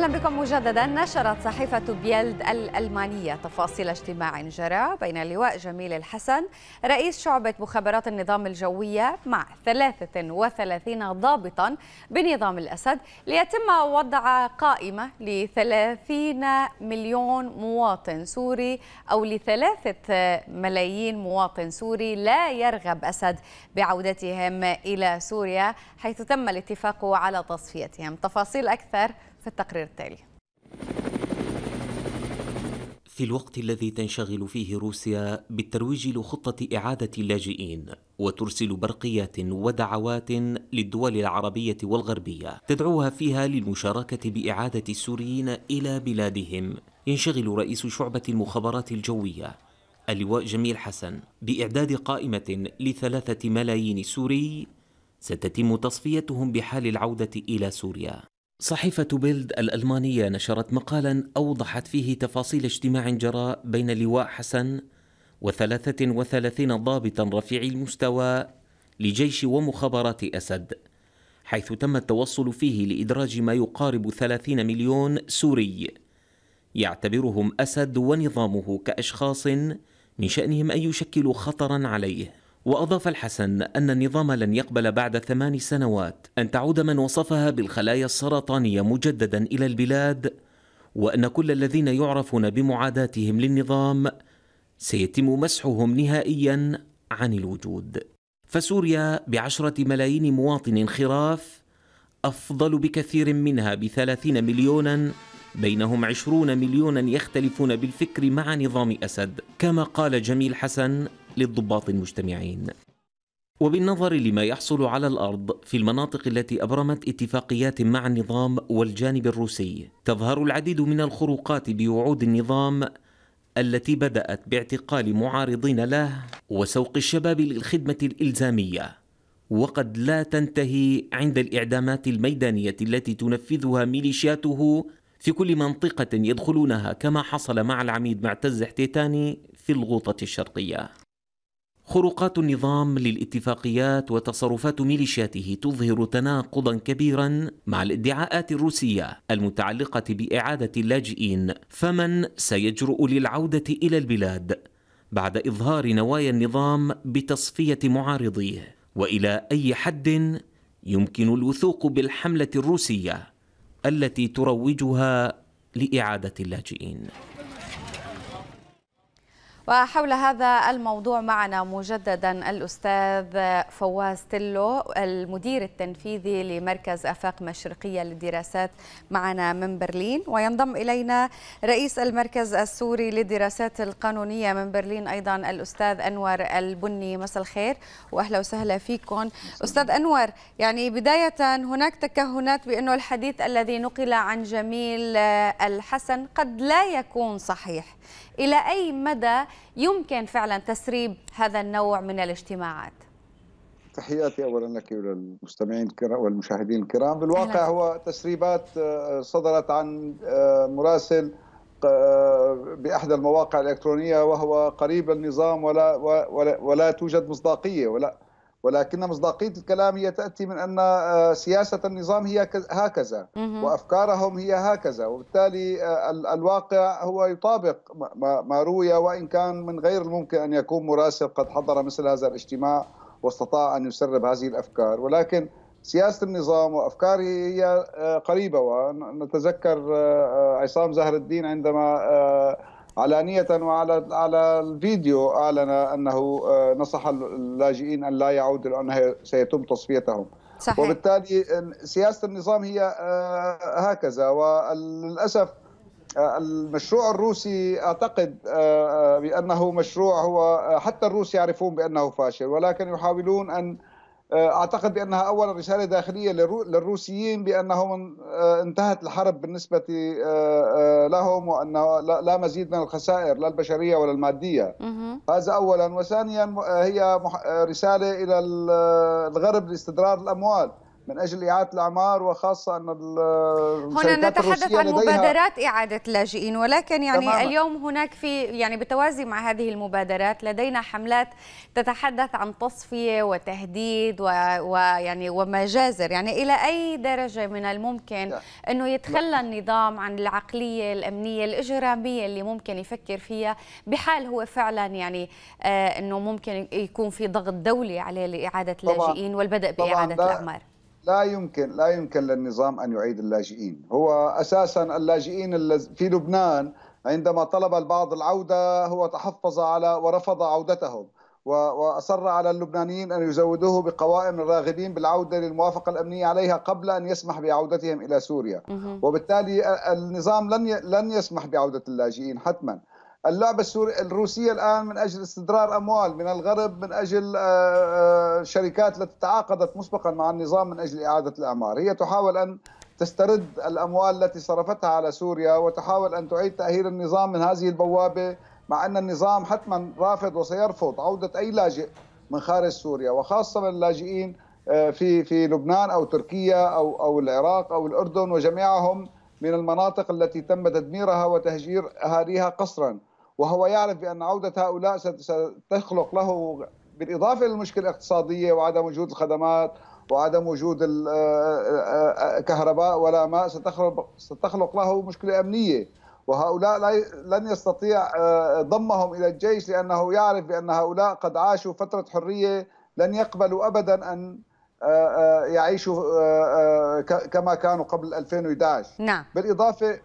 أهلا بكم مجددا نشرت صحيفة بيلد الألمانية تفاصيل اجتماع جرى بين اللواء جميل الحسن رئيس شعبة مخابرات النظام الجوية مع 33 ضابطا بنظام الأسد ليتم وضع قائمة ل 30 مليون مواطن سوري أو لثلاثة ملايين مواطن سوري لا يرغب أسد بعودتهم إلى سوريا حيث تم الاتفاق على تصفيتهم تفاصيل أكثر في التقرير التالي في الوقت الذي تنشغل فيه روسيا بالترويج لخطة إعادة اللاجئين وترسل برقيات ودعوات للدول العربية والغربية تدعوها فيها للمشاركة بإعادة السوريين إلى بلادهم ينشغل رئيس شعبة المخابرات الجوية اللواء جميل حسن بإعداد قائمة لثلاثة ملايين سوري ستتم تصفيتهم بحال العودة إلى سوريا صحيفة بيلد الألمانية نشرت مقالا أوضحت فيه تفاصيل اجتماع جرى بين لواء حسن وثلاثة وثلاثين ضابطا رفيع المستوى لجيش ومخابرات أسد حيث تم التوصل فيه لإدراج ما يقارب ثلاثين مليون سوري يعتبرهم أسد ونظامه كأشخاص من شأنهم أن يشكلوا خطرا عليه وأضاف الحسن أن النظام لن يقبل بعد ثمان سنوات أن تعود من وصفها بالخلايا السرطانية مجددا إلى البلاد وأن كل الذين يعرفون بمعاداتهم للنظام سيتم مسحهم نهائيا عن الوجود فسوريا بعشرة ملايين مواطن خراف أفضل بكثير منها بثلاثين مليوناً بينهم عشرون مليونا يختلفون بالفكر مع نظام أسد كما قال جميل حسن للضباط المجتمعين وبالنظر لما يحصل على الارض في المناطق التي ابرمت اتفاقيات مع النظام والجانب الروسي تظهر العديد من الخروقات بوعود النظام التي بدات باعتقال معارضين له وسوق الشباب للخدمه الالزاميه وقد لا تنتهي عند الاعدامات الميدانيه التي تنفذها ميليشياته في كل منطقة يدخلونها كما حصل مع العميد معتز حتيتاني في الغوطة الشرقية خروقات النظام للاتفاقيات وتصرفات ميليشياته تظهر تناقضا كبيرا مع الادعاءات الروسيه المتعلقه باعاده اللاجئين فمن سيجرؤ للعوده الى البلاد بعد اظهار نوايا النظام بتصفيه معارضيه والى اي حد يمكن الوثوق بالحمله الروسيه التي تروجها لإعادة اللاجئين وحول هذا الموضوع معنا مجددا الأستاذ فواز تلو المدير التنفيذي لمركز أفاق مشرقية للدراسات معنا من برلين وينضم إلينا رئيس المركز السوري للدراسات القانونية من برلين أيضا الأستاذ أنور البني مساء الخير وأهلا وسهلا فيكم أستاذ أنور يعني بداية هناك تكهنات بأنه الحديث الذي نقل عن جميل آه، الحسن قد لا يكون صحيح إلى أي مدى يمكن فعلا تسريب هذا النوع من الاجتماعات؟ تحياتي اولا لك وللمستمعين الكرام والمشاهدين الكرام بالواقع هو تسريبات آه، صدرت عن آه، مراسل آه، باحدى المواقع الالكترونيه وهو قريب النظام ولا ولا, ولا توجد مصداقيه ولا ولكن مصداقية الكلام هي تأتي من أن آه، سياسة النظام هي هكذا وأفكارهم هي هكذا وبالتالي آه، الواقع هو يطابق ما روي وإن كان من غير الممكن أن يكون مراسل قد حضر مثل هذا الاجتماع واستطاع أن يسرب هذه الأفكار ولكن سياسة النظام وأفكاره هي آه، قريبة ونتذكر عصام زهر الدين عندما علانية وعلى على الفيديو أعلن أنه آه، نصح اللاجئين أن لا يعودوا لأنه سيتم تصفيتهم صحيح. وبالتالي سياسة النظام هي آه، هكذا وللأسف آه، المشروع الروسي أعتقد بأنه مشروع هو حتى الروس يعرفون بأنه فاشل ولكن يحاولون أن آه، اعتقد بانها اولا رساله داخليه للروسيين بانهم آه، انتهت الحرب بالنسبه آه، لهم وان لا مزيد من الخسائر لا البشريه ولا الماديه هذا اولا وثانيا هي رساله الى الغرب لاستدرار الاموال من أجل إعادة الأعمار وخاصة أن هنا نتحدث عن مبادرات إعادة لاجئين ولكن يعني تماما. اليوم هناك في يعني بتوازي مع هذه المبادرات لدينا حملات تتحدث عن تصفية وتهديد ويعني ومجازر يعني إلى أي درجة من الممكن أنه يتخلى النظام عن العقلية الأمنية الإجرامية اللي ممكن يفكر فيها بحال هو فعلا يعني آه أنه ممكن يكون في ضغط دولي عليه لإعادة اللاجئين والبدء بإعادة الأعمار لا يمكن لا يمكن للنظام ان يعيد اللاجئين، هو اساسا اللاجئين في لبنان عندما طلب البعض العوده هو تحفظ على ورفض عودتهم واصر على اللبنانيين ان يزودوه بقوائم الراغبين بالعوده للموافقه الامنيه عليها قبل ان يسمح بعودتهم الى سوريا، وبالتالي النظام لن لن يسمح بعوده اللاجئين حتما. اللعبة السوري الروسية الآن من أجل استدرار أموال من الغرب من أجل آه، آه، شركات التي تعاقدت مسبقا مع النظام من أجل إعادة الأعمار هي تحاول أن تسترد الأموال التي صرفتها على سوريا وتحاول أن تعيد تأهيل النظام من هذه البوابة مع أن النظام حتما رافض وسيرفض عودة أي لاجئ من خارج سوريا وخاصة من اللاجئين آه، في في لبنان أو تركيا أو أو العراق أو الأردن وجميعهم من المناطق التي تم تدميرها وتهجير أهاليها قسرا وهو يعرف بأن عودة هؤلاء ستخلق له بالإضافة للمشكلة الاقتصادية وعدم وجود الخدمات وعدم وجود الكهرباء ولا ماء ستخلق, ستخلق له مشكلة أمنية وهؤلاء لن يستطيع ضمهم إلى الجيش لأنه يعرف بأن هؤلاء قد عاشوا فترة حرية لن يقبلوا أبدا أن يعيشوا كما كانوا قبل 2011 نعم. بالإضافة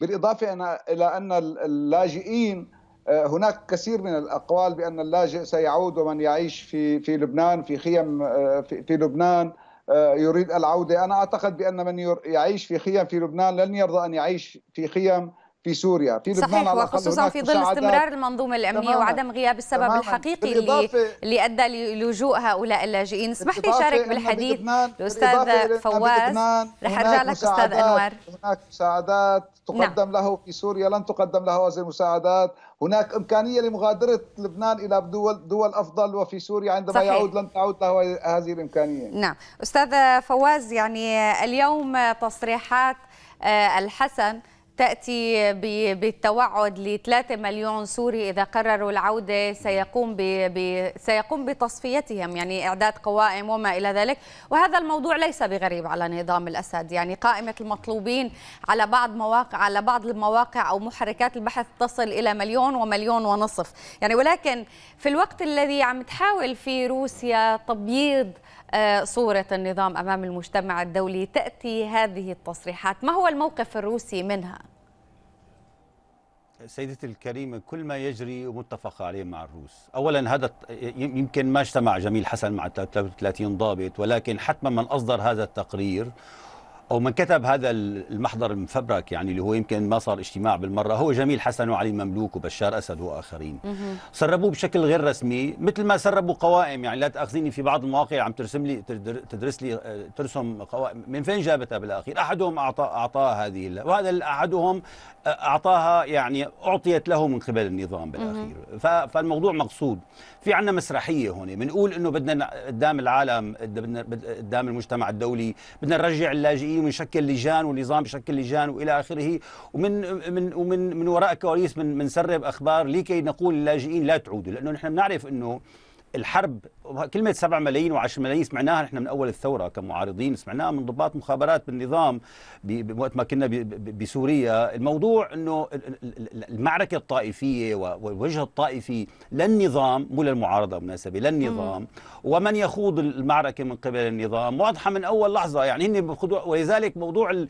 بالإضافة إلى أن اللاجئين آه، هناك كثير من الأقوال بأن اللاجئ سيعود ومن يعيش في في لبنان في خيم آه، في لبنان آه، يريد العودة أنا أعتقد بأن من يعيش في خيم في لبنان لن يرضى أن يعيش في خيم في سوريا في لبنان صحيح وخصوصا في ظل استمرار المنظومه الامنيه تماماً وعدم غياب السبب تماماً الحقيقي اللي, اللي ادى للجوء هؤلاء اللاجئين اسمح لي شارك بالحديث الاستاذ فواز رح ارجع لك استاذ انوار هناك مساعدات تقدم نعم. له في سوريا لن تقدم له هذه المساعدات هناك إمكانية لمغادرة لبنان إلى دول, دول أفضل وفي سوريا عندما صحيح. يعود لن تعود له هذه الإمكانية نعم أستاذ فواز يعني اليوم تصريحات آه، الحسن تأتي بالتوعد لثلاثة مليون سوري إذا قرروا العودة سيقوم ب... سيقوم بتصفيتهم يعني إعداد قوائم وما إلى ذلك وهذا الموضوع ليس بغريب على نظام الأسد يعني قائمة المطلوبين على بعض مواقع على بعض المواقع أو محركات البحث تصل إلى مليون ومليون ونصف يعني ولكن في الوقت الذي عم تحاول فيه روسيا تبييض آه، صورة النظام أمام المجتمع الدولي تأتي هذه التصريحات ما هو الموقف الروسي منها؟ سيدتي الكريمة كل ما يجري متفق عليه مع الروس أولا هذا يمكن ما اجتمع جميل حسن مع 33 ضابط ولكن حتما من أصدر هذا التقرير او من كتب هذا المحضر المفبرك يعني اللي هو يمكن ما صار اجتماع بالمره هو جميل حسن وعلي مملوك وبشار اسد واخرين سربوه بشكل غير رسمي مثل ما سربوا قوائم يعني لا تاخذيني في بعض المواقع عم ترسم لي تدرس لي آه، ترسم قوائم من فين جابتها بالاخير احدهم اعطى اعطاها هذه وهذا احدهم آه، اعطاها يعني اعطيت له من قبل النظام بالاخير فالموضوع مقصود في عندنا مسرحيه هون بنقول انه بدنا قدام العالم بدنا قدام المجتمع الدولي بدنا نرجع اللاجئين السياسي ويشكل لجان والنظام بشكل لجان والى اخره ومن من ومن من وراء الكواليس من سرب اخبار لكي نقول للاجئين لا تعودوا لانه نحن بنعرف انه الحرب كلمة 7 ملايين و10 ملايين سمعناها نحن من أول الثورة كمعارضين سمعناها من ضباط مخابرات بالنظام وقت ما كنا بسوريا الموضوع أنه المعركة الطائفية والوجه الطائفي للنظام مو للمعارضة بالمناسبة للنظام ومن يخوض المعركة من قبل النظام واضحة من أول لحظة يعني هن ولذلك موضوع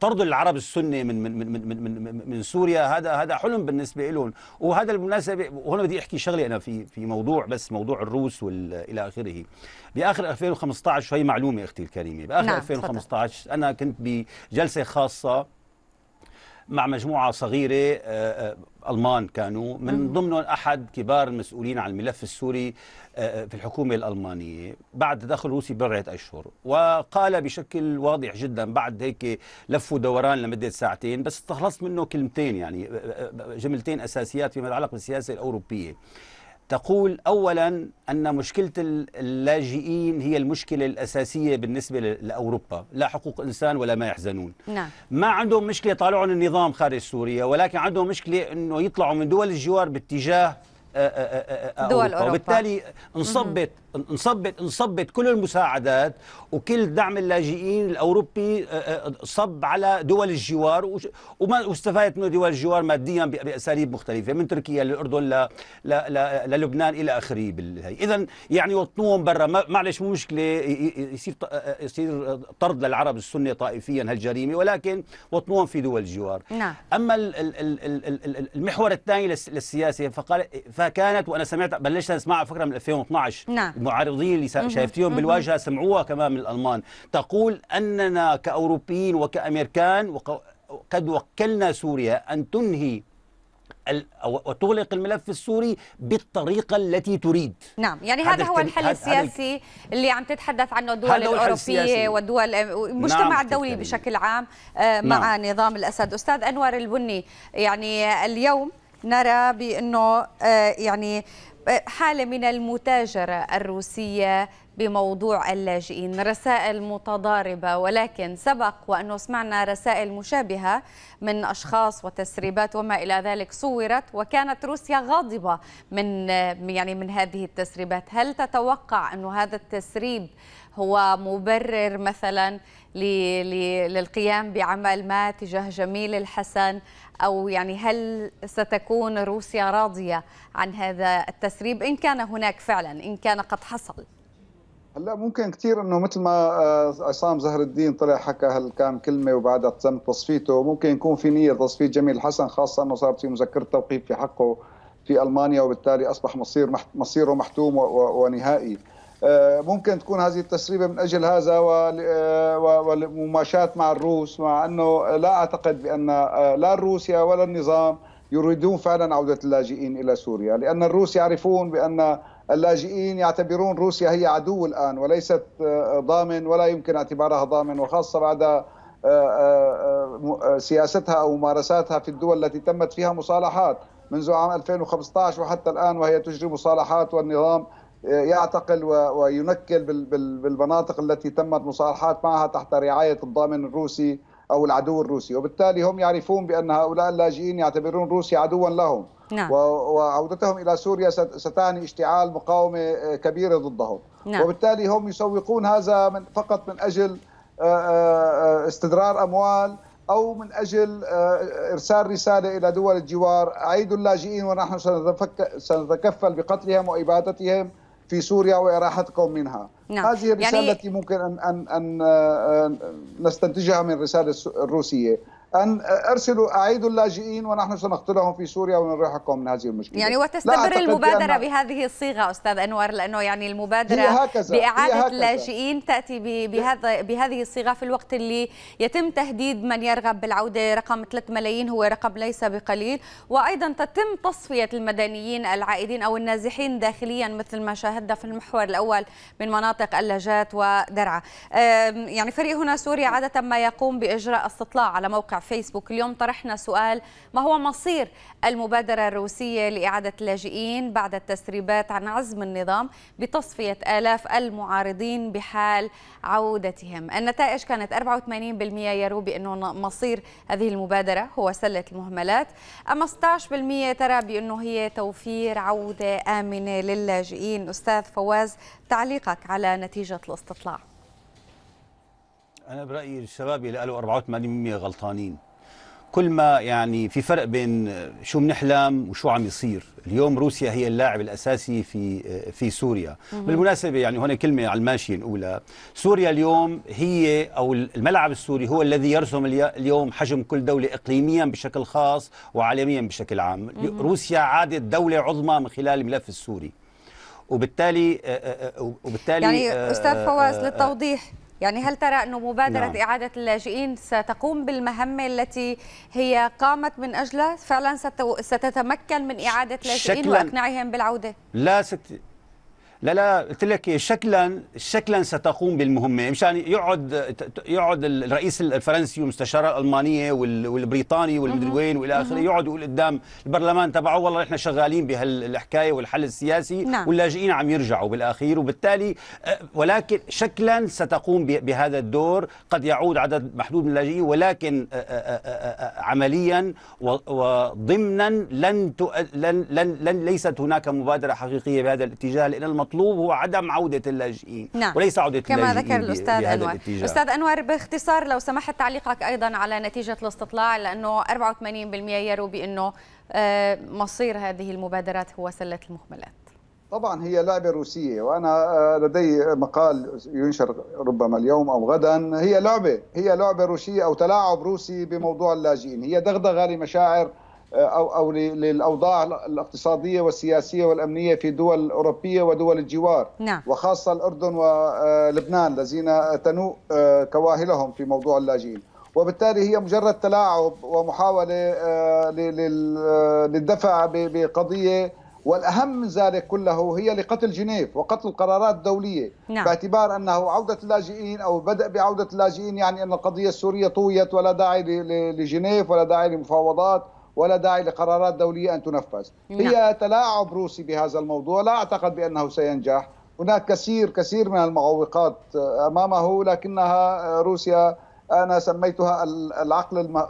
طرد العرب السني من من من من من, من سوريا هذا هذا حلم بالنسبة لهم وهذا بالمناسبة وهنا بدي أحكي شغلة أنا في في موضوع بس موضوع الروس والى اخره باخر 2015 هي معلومه اختي الكريمه باخر نعم 2015 فضل. انا كنت بجلسه خاصه مع مجموعه صغيره آه، آه، المان كانوا من ضمنهم احد كبار المسؤولين عن الملف السوري آه، في الحكومه الالمانيه بعد تدخل روسي بضعه اشهر وقال بشكل واضح جدا بعد هيك لف ودوران لمده ساعتين بس استخلصت منه كلمتين يعني جملتين اساسيات فيما يتعلق بالسياسه الاوروبيه تقول أولا أن مشكلة اللاجئين هي المشكلة الأساسية بالنسبة لأوروبا لا حقوق إنسان ولا ما يحزنون نعم. ما عندهم مشكلة طالعون النظام خارج سوريا ولكن عندهم مشكلة أنه يطلعوا من دول الجوار باتجاه آه، آه، آه، دول أوروبا وبالتالي انصبت انصبت انصبت كل المساعدات وكل دعم اللاجئين الاوروبي صب على دول الجوار وما واستفادت من دول الجوار ماديا باساليب مختلفه من تركيا للاردن ل للبنان الى اخره اذا يعني وطنوهم برا معلش مو مشكله يصير يصير طرد للعرب السني طائفيا هالجريمه ولكن وطنوهم في دول الجوار نعم. اما المحور الثاني للسياسه فقال كانت وانا سمعت بلشت اسمعها فكره من 2012 نعم. المعارضين اللي شايفتيهم بالواجهه سمعوها كمان من الالمان تقول اننا كاوروبيين وكامريكان قد وكلنا سوريا ان تنهي وتغلق الملف السوري بالطريقه التي تريد نعم يعني هذا, هو الحل السياسي اللي عم تتحدث عنه الدول الاوروبيه والدول المجتمع نعم الدولي بشكل عام آه، مع نعم. نظام الاسد استاذ انور البني يعني اليوم نرى بأنه آه، يعني آه، حالة من المتاجرة الروسية بموضوع اللاجئين رسائل متضاربة ولكن سبق وأنه سمعنا رسائل مشابهة من أشخاص وتسريبات وما إلى ذلك صورت وكانت روسيا غاضبة من آه، يعني من هذه التسريبات هل تتوقع أن هذا التسريب هو مبرر مثلا للقيام بعمل ما تجاه جميل الحسن أو يعني هل ستكون روسيا راضية عن هذا التسريب إن كان هناك فعلا إن كان قد حصل هلا ممكن كثير انه مثل ما آه، عصام زهر الدين طلع حكى هالكام كلمه وبعدها تم تصفيته ممكن يكون في نيه تصفيه جميل الحسن خاصه انه صارت في مذكره توقيف في حقه في المانيا وبالتالي اصبح مصير مصيره محتوم ونهائي آه، ممكن تكون هذه التسريبه من اجل هذا ومماشات آه، مع الروس مع انه لا اعتقد بان آه، لا روسيا ولا النظام يريدون فعلا عوده اللاجئين الى سوريا لان الروس يعرفون بان اللاجئين يعتبرون روسيا هي عدو الان وليست ضامن ولا يمكن اعتبارها ضامن وخاصه بعد سياستها او ممارساتها في الدول التي تمت فيها مصالحات منذ عام 2015 وحتى الان وهي تجري مصالحات والنظام يعتقل وينكل بالمناطق التي تمت مصالحات معها تحت رعايه الضامن الروسي او العدو الروسي، وبالتالي هم يعرفون بان هؤلاء اللاجئين يعتبرون روسيا عدوا لهم نعم. وعودتهم الى سوريا ستعني اشتعال مقاومه كبيره ضدهم، نعم. وبالتالي هم يسوقون هذا من فقط من اجل آه، آه، استدرار اموال او من اجل آه، ارسال رساله الى دول الجوار عيدوا اللاجئين ونحن سنتكفل بقتلهم وابادتهم في سوريا وإراحتكم منها نعم. هذه الرسالة يعني... التي ممكن أن, أن, أن نستنتجها من الرسالة الروسية ان ارسلوا اعيدوا اللاجئين ونحن سنقتلهم في سوريا ونريحكم من هذه المشكله يعني وتستمر المبادره بأن... بهذه الصيغه استاذ انور لانه يعني المبادره هكذا. باعاده اللاجئين تاتي بهذا بهذه الصيغه في الوقت اللي يتم تهديد من يرغب بالعوده رقم 3 ملايين هو رقم ليس بقليل وايضا تتم تصفيه المدنيين العائدين او النازحين داخليا مثل ما شاهدنا في المحور الاول من مناطق اللجات ودرعا يعني فريق هنا سوريا عاده ما يقوم باجراء استطلاع على موقع فيسبوك اليوم طرحنا سؤال ما هو مصير المبادرة الروسية لإعادة اللاجئين بعد التسريبات عن عزم النظام بتصفية آلاف المعارضين بحال عودتهم النتائج كانت 84% يروا بأنه مصير هذه المبادرة هو سلة المهملات أما 16% ترى بأنه هي توفير عودة آمنة للاجئين أستاذ فواز تعليقك على نتيجة الاستطلاع انا برايي الشباب اللي قالوا 84% غلطانين كل ما يعني في فرق بين شو بنحلم وشو عم يصير اليوم روسيا هي اللاعب الاساسي في في سوريا مم. بالمناسبه يعني هنا كلمه على الماشيه نقولها سوريا اليوم هي او الملعب السوري هو الذي يرسم اليوم حجم كل دوله اقليميا بشكل خاص وعالميا بشكل عام مم. روسيا عادت دوله عظمى من خلال الملف السوري وبالتالي آه، آه، آه، وبالتالي يعني استاذ فواز للتوضيح يعني هل ترى أن مبادرة نعم. إعادة اللاجئين ستقوم بالمهمة التي هي قامت من أجلها فعلا ستتمكن من إعادة لاجئين وأقناعهم بالعودة لا ست لا لا قلت لك شكلا شكلا ستقوم بالمهمه مشان يعني يقعد يقعد الرئيس الفرنسي والمستشاره الالمانيه والبريطاني والمدري وين والى اخره يقعد يقول قدام البرلمان تبعه والله نحن شغالين بهالحكايه والحل السياسي نعم. واللاجئين عم يرجعوا بالاخير وبالتالي ولكن شكلا ستقوم بهذا الدور قد يعود عدد محدود من اللاجئين ولكن عمليا وضمنا لن لن لن لن ليست هناك مبادره حقيقيه بهذا الاتجاه لان المطلوب هو عدم عودة اللاجئين نعم. وليس عودة كما اللاجئين ذكر الأستاذ أنور الاتجاه. أستاذ أنور باختصار لو سمحت تعليقك أيضا على نتيجة الاستطلاع لأنه 84% يروا بأنه آه، مصير هذه المبادرات هو سلة المهملات طبعا هي لعبة روسية وأنا آه، لدي مقال ينشر ربما اليوم أو غدا هي لعبة هي لعبة روسية أو تلاعب روسي بموضوع اللاجئين هي دغدغة لمشاعر او او للاوضاع الاقتصاديه والسياسيه والامنيه في دول اوروبيه ودول الجوار نعم. وخاصه الاردن ولبنان آه، الذين تنوء آه، كواهلهم في موضوع اللاجئين وبالتالي هي مجرد تلاعب ومحاوله آه، للدفع بقضيه والاهم من ذلك كله هي لقتل جنيف وقتل القرارات الدوليه نعم. باعتبار انه عوده اللاجئين او بدء بعوده اللاجئين يعني ان القضيه السوريه طويت ولا داعي لجنيف ولا داعي لمفاوضات ولا داعي لقرارات دولية أن تنفذ نعم. هي تلاعب روسي بهذا الموضوع لا أعتقد بأنه سينجح هناك كثير كثير من المعوقات أمامه لكنها روسيا انا سميتها العقل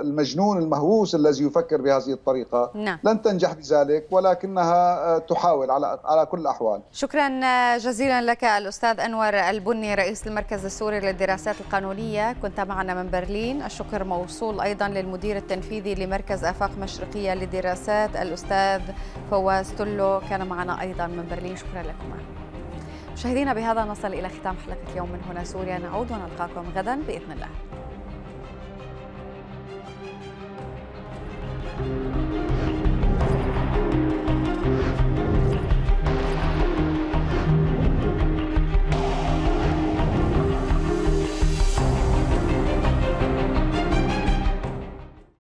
المجنون المهووس الذي يفكر بهذه الطريقه نعم. لن تنجح بذلك ولكنها آه، تحاول على على كل الاحوال شكرا آه، جزيلا لك الاستاذ انور البني رئيس المركز السوري للدراسات القانونيه كنت معنا من برلين الشكر موصول ايضا للمدير التنفيذي لمركز افاق مشرقيه للدراسات الاستاذ فواز تلو كان معنا ايضا من برلين شكرا لكما مشاهدينا بهذا نصل إلى ختام حلقة اليوم من هنا سوريا نعود ونلقاكم غدا بإذن الله